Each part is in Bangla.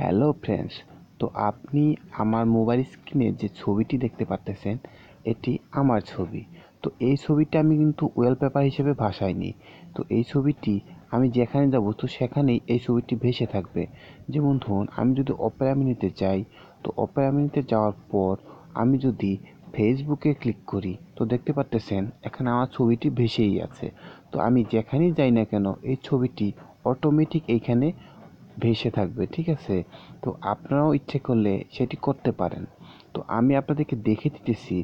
হ্যালো ফ্রেন্ডস তো আপনি আমার মোবাইল স্ক্রিনে যে ছবিটি দেখতে পারতেছেন এটি আমার ছবি তো এই ছবিটা আমি কিন্তু ওয়ালপেপার হিসেবে ভাসাইনি তো এই ছবিটি আমি যেখানে যাব তো সেখানেই এই ছবিটি ভেসে থাকবে যেমন ধরুন আমি যদি অপেরামিনিতে যাই তো অপেরামিনিতে যাওয়ার পর আমি যদি ফেসবুকে ক্লিক করি তো দেখতে পারতেছেন এখানে আমার ছবিটি ভেসেই আছে তো আমি যেখানেই যাই না কেন এই ছবিটি অটোমেটিক এইখানে ভেসে থাকবে ঠিক আছে তো আপনারাও ইচ্ছে করলে সেটি করতে পারেন তো আমি আপনাদেরকে দেখে দিতেছি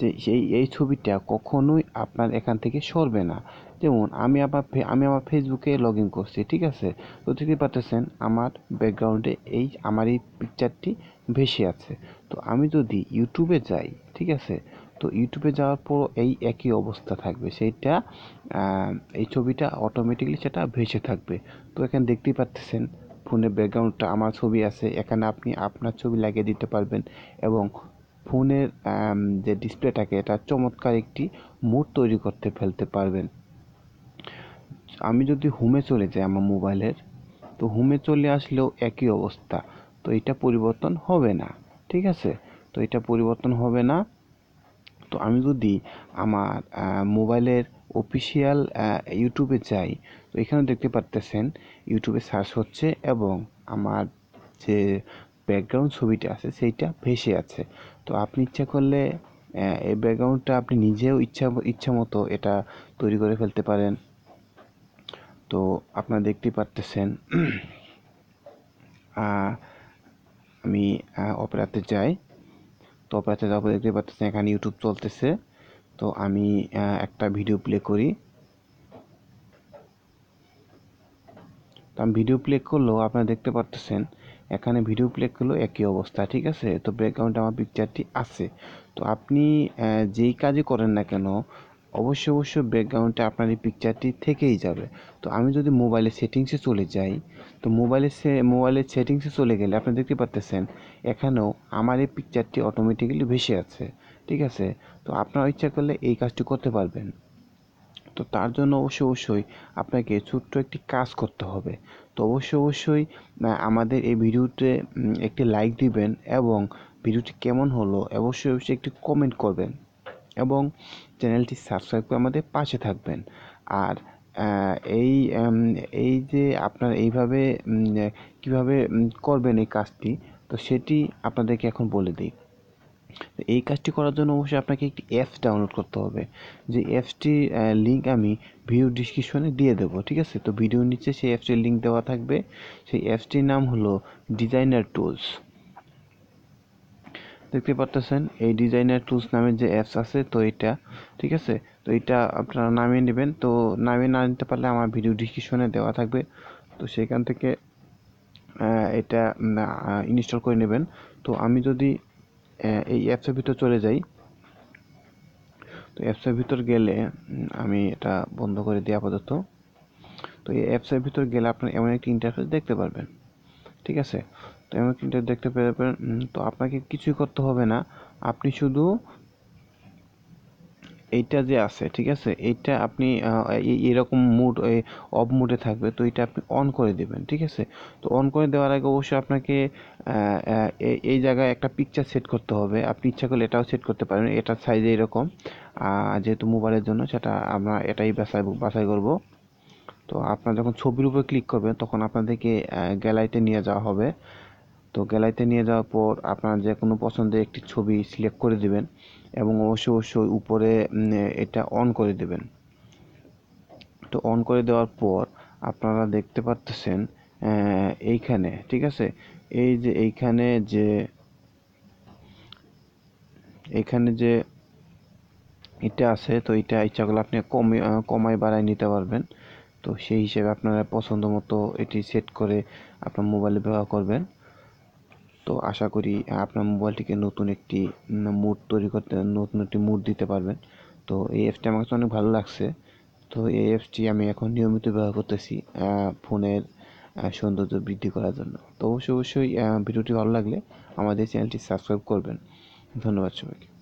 যে সেই এই ছবিটা কখনোই আপনার এখান থেকে সরবে না যেমন আমি আবার আমি আমার ফেসবুকে লগ ইন করছি ঠিক আছে তো দেখতে পাচ্ছেন আমার ব্যাকগ্রাউন্ডে এই আমার এই পিকচারটি ভেসে আছে তো আমি যদি ইউটিউবে যাই ঠিক আছে তো ইউটিউবে যাওয়ার পর এই একই অবস্থা থাকবে সেইটা এই ছবিটা অটোমেটিকলি সেটা ভেসে থাকবে তো এখানে দেখতেই পাচ্ছেন ফোনের ব্যাকগ্রাউন্ডটা আমার ছবি আছে এখানে আপনি আপনার ছবি লাগিয়ে দিতে পারবেন এবং ফোনের যে ডিসপ্লেটাকে এটা চমৎকার একটি মুড তৈরি করতে ফেলতে পারবেন আমি যদি হোমে চলে যাই আমার মোবাইলের তো হোমে চলে আসলেও একই অবস্থা তো এটা পরিবর্তন হবে না ঠিক আছে তো এটা পরিবর্তন হবে না তো আমি যদি আমার মোবাইলের অফিসিয়াল ইউটিউবে যাই তো এখানে দেখতে পারতেছেন ইউটিউবে সার্চ হচ্ছে এবং আমার যে ব্যাকগ্রাউন্ড ছবিটা আছে সেইটা ভেসে আছে তো আপনি ইচ্ছা করলে এই ব্যাকগ্রাউন্ডটা আপনি নিজেও ইচ্ছা ইচ্ছা মতো এটা তৈরি করে ফেলতে পারেন তো আপনারা দেখতে পারতেছেন আমি অপেরাতে যাই তো আপনারা তারপর দেখতে পাচ্ছেন এখানে ইউটিউব চলতেছে তো আমি একটা ভিডিও প্লে করি তো আমি ভিডিও প্লে করলেও আপনারা দেখতে পারতেছেন এখানে ভিডিও প্লে করলেও একই অবস্থা ঠিক আছে তো ব্যাকগ্রাউন্ডে আমার পিকচারটি আছে তো আপনি যেই কাজই করেন না কেন অবশ্যই অবশ্যই ব্যাকগ্রাউন্ডে আপনার এই পিকচারটি থেকেই যাবে তো আমি যদি মোবাইলের সেটিংসে চলে যাই তো মোবাইলের সে মোবাইলের সেটিংসে চলে গেলে আপনি দেখতে পাচ্তেছেন এখানেও আমার এই পিকচারটি অটোমেটিক্যালি ভেসে আছে ঠিক আছে তো আপনার ইচ্ছা করলে এই কাজটি করতে পারবেন তো তার জন্য অবশ্যই অবশ্যই আপনাকে ছোট্ট একটি কাজ করতে হবে তো অবশ্যই অবশ্যই আমাদের এই ভিডিওতে একটি লাইক দিবেন এবং ভিডিওটি কেমন হলো অবশ্যই অবশ্যই একটি কমেন্ট করবেন এবং চ্যানেলটি সাবস্ক্রাইব করে আমাদের পাশে থাকবেন আর এই এই যে আপনার এইভাবে কীভাবে করবেন এই কাজটি তো সেটি আপনাদেরকে এখন বলে দিই এই কাজটি করার জন্য অবশ্যই আপনাকে একটি অ্যাপস ডাউনলোড করতে হবে যে অ্যাপসটির লিঙ্ক আমি ভিডিও ডিসক্রিপশনে দিয়ে দেব ঠিক আছে তো ভিডিওর নিচে সেই অ্যাপসটির লিঙ্ক দেওয়া থাকবে সেই অ্যাপসটির নাম হলো ডিজাইনার টুলস দেখতে পারতেছেন এই ডিজাইনার টুলস নামে যে অ্যাপস আছে তো এটা ঠিক আছে তো এটা আপনারা নামিয়ে নেবেন তো নামিয়ে না নিতে পারলে আমার ভিডিও ডিসক্রিপশনে দেওয়া থাকবে তো সেখান থেকে এটা ইনস্টল করে নেবেন তো আমি যদি এই অ্যাপসের ভিতর চলে যাই তো অ্যাপসের ভিতর গেলে আমি এটা বন্ধ করে দিই আপাতত তো এই অ্যাপসের ভিতর গেলে আপনার এমন একটি ইন্টারফেস দেখতে পারবেন ঠিক আছে কিন্তু দেখতে পাবেন তো আপনাকে কিছুই করতে হবে না আপনি শুধু এইটা যে আছে ঠিক আছে এইটা আপনি এরকম মুড অফ মুডে থাকবে তো এটা আপনি অন করে দেবেন ঠিক আছে তো অন করে দেওয়ার আগে অবশ্যই আপনাকে এই জায়গায় একটা পিকচার সেট করতে হবে আপনি ইচ্ছা করলে এটাও সেট করতে পারেন এটা সাইজে এরকম যেহেতু মোবাইলের জন্য সেটা আমরা এটাই বাছাই বাছাই করব তো আপনার যখন ছবির উপর ক্লিক করবেন তখন আপনাদেরকে গ্যালারিতে নিয়ে যাওয়া হবে তো গ্যালারিতে নিয়ে যাওয়ার পর আপনার যে কোনো পছন্দের একটি ছবি সিলেক্ট করে দিবেন এবং অবশ্যই অবশ্যই উপরে এটা অন করে দেবেন তো অন করে দেওয়ার পর আপনারা দেখতে পারতেছেন এইখানে ঠিক আছে এই যে এইখানে যে এখানে যে এটা আছে তো এটা ইচ্ছা করলে আপনি কমে কমায় বাড়ায় নিতে পারবেন তো সেই হিসেবে আপনারা পছন্দ মতো এটি সেট করে আপনার মোবাইলে ব্যবহার করবেন তো আশা করি আপনার মোবাইলটিকে নতুন একটি মুড তৈরি করতে নতুন একটি মুড দিতে পারবেন তো এই অ্যাপটি আমার কাছে অনেক ভালো লাগছে তো এই অ্যাপটি আমি এখন নিয়মিত ব্যবহার করতেছি ফোনের সৌন্দর্য বৃদ্ধি করার জন্য তো অবশ্যই অবশ্যই ভিডিওটি ভালো লাগলে আমাদের চ্যানেলটি সাবস্ক্রাইব করবেন ধন্যবাদ সবাইকে